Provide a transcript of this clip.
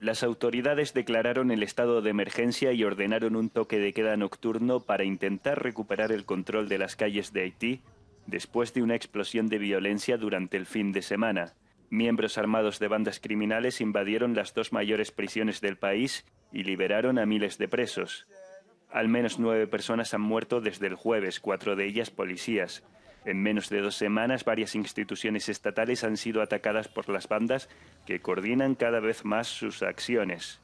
Las autoridades declararon el estado de emergencia y ordenaron un toque de queda nocturno para intentar recuperar el control de las calles de Haití después de una explosión de violencia durante el fin de semana. Miembros armados de bandas criminales invadieron las dos mayores prisiones del país y liberaron a miles de presos. Al menos nueve personas han muerto desde el jueves, cuatro de ellas policías. En menos de dos semanas, varias instituciones estatales han sido atacadas por las bandas que coordinan cada vez más sus acciones.